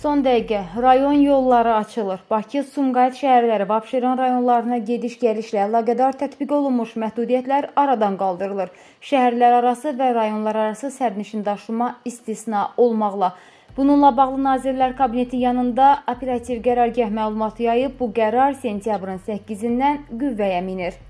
Son dəqiqə rayon yolları açılır. Bakı, Sumqayıt şəhərləri və Abşeron rayonlarına gediş-gəlişlə əlaqədar tətbiq olunmuş məhdudiyyətlər aradan qaldırılır. Şəhərlər arası və rayonlar arası sərnişin daşıma istisna olmaqla Bununla bağlı Nazirlər Kabineti yanında operativ qərargah məlumatı yayıb, bu qərar sentyabrın 8-dən qüvvəyə minir.